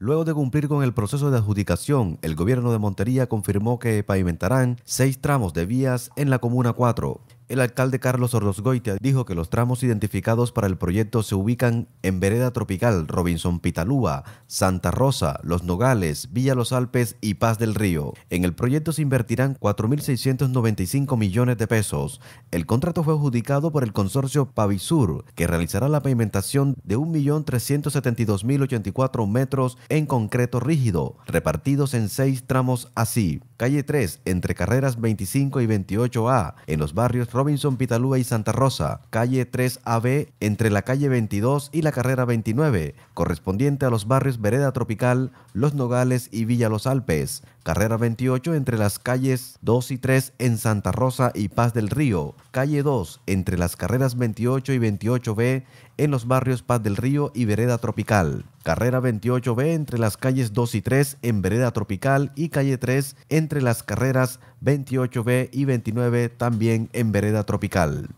Luego de cumplir con el proceso de adjudicación, el gobierno de Montería confirmó que pavimentarán seis tramos de vías en la Comuna 4. El alcalde Carlos Ordosgoitia dijo que los tramos identificados para el proyecto se ubican en Vereda Tropical, Robinson Pitalúa, Santa Rosa, Los Nogales, Villa Los Alpes y Paz del Río. En el proyecto se invertirán 4.695 millones de pesos. El contrato fue adjudicado por el consorcio Pavisur, que realizará la pavimentación de 1.372.084 metros en concreto rígido, repartidos en seis tramos así. Calle 3, entre carreras 25 y 28A, en los barrios Robinson Pitalúa y Santa Rosa. Calle 3AB, entre la calle 22 y la carrera 29, correspondiente a los barrios Vereda Tropical, Los Nogales y Villa Los Alpes, carrera 28 entre las calles 2 y 3 en Santa Rosa y Paz del Río, calle 2 entre las carreras 28 y 28B en los barrios Paz del Río y Vereda Tropical, carrera 28B entre las calles 2 y 3 en Vereda Tropical y calle 3 entre las carreras 28B y 29 también en Vereda Tropical.